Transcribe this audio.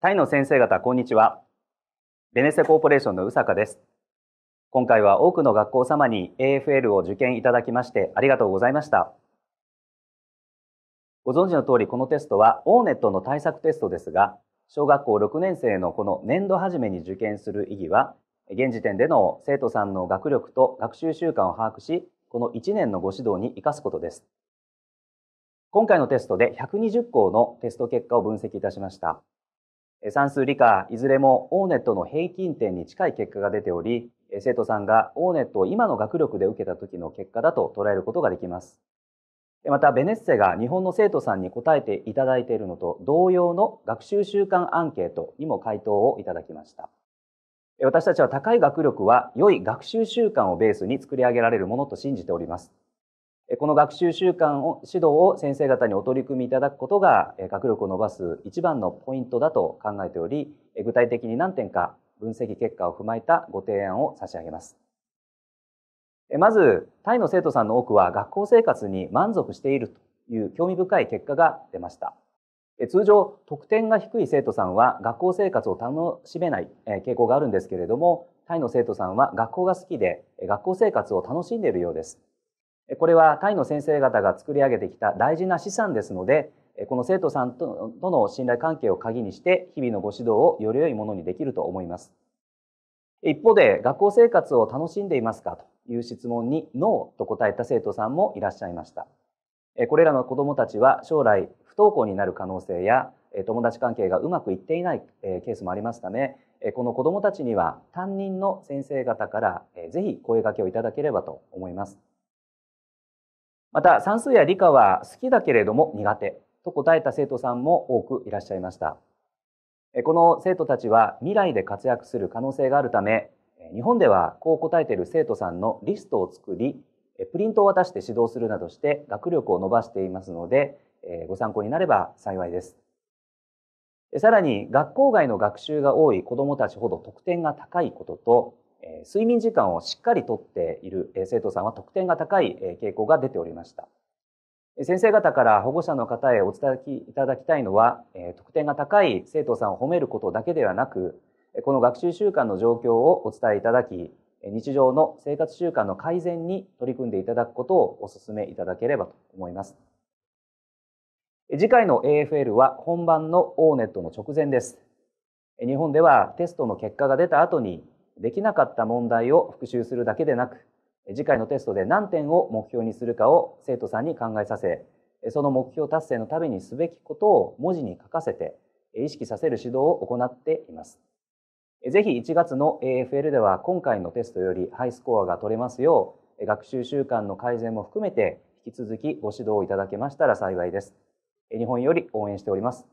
タイの先生方、こんにちは。ベネッセコーポレーションの宇坂です。今回は多くの学校様に AFL を受験いただきましてありがとうございました。ご存知の通り、このテストはオーネットの対策テストですが、小学校6年生のこの年度初めに受験する意義は、現時点での生徒さんの学力と学習習慣を把握し、この1年のご指導に生かすことです。今回のテストで120校のテスト結果を分析いたしました。算数理科、いずれもオーネットの平均点に近い結果が出ており、生徒さんがオーネットを今の学力で受けた時の結果だと捉えることができます。また、ベネッセが日本の生徒さんに答えていただいているのと同様の学習習慣アンケートにも回答をいただきました。私たちは高い学力は良い学習習慣をベースに作り上げられるものと信じております。この学習習慣を指導を先生方にお取り組みいただくことが学力を伸ばす一番のポイントだと考えており具体的に何点か分析結果を踏まえたご提案を差し上げますまずタイの生徒さんの多くは学校生活に満足しているという興味深い結果が出ました通常得点が低い生徒さんは学校生活を楽しめない傾向があるんですけれどもタイの生徒さんは学校が好きで学校生活を楽しんでいるようですこれはタイの先生方が作り上げてきた大事な資産ですので、この生徒さんとの信頼関係を鍵にして、日々のご指導をより良いものにできると思います。一方で、学校生活を楽しんでいますかという質問に、ノーと答えた生徒さんもいらっしゃいました。これらの子どもたちは将来不登校になる可能性や、友達関係がうまくいっていないケースもありますため、この子どもたちには担任の先生方からぜひ声掛けをいただければと思います。また算数や理科は好きだけれども苦手と答えた生徒さんも多くいらっしゃいましたこの生徒たちは未来で活躍する可能性があるため日本ではこう答えている生徒さんのリストを作りプリントを渡して指導するなどして学力を伸ばしていますのでご参考になれば幸いですさらに学校外の学習が多い子どもたちほど得点が高いことと睡眠時間をしっかりとっている生徒さんは得点が高い傾向が出ておりました。先生方から保護者の方へお伝えいただきたいのは、得点が高い生徒さんを褒めることだけではなく、この学習習慣の状況をお伝えいただき、日常の生活習慣の改善に取り組んでいただくことをお勧めいただければと思います。次回の AFL は本番の ONET の直前です。日本ではテストの結果が出た後にできなかった問題を復習するだけでなく、次回のテストで何点を目標にするかを生徒さんに考えさせ、その目標達成のためにすべきことを文字に書かせて、意識させる指導を行っています。ぜひ1月の AFL では今回のテストよりハイスコアが取れますよう、学習習慣の改善も含めて引き続きご指導をいただけましたら幸いです。日本より応援しております。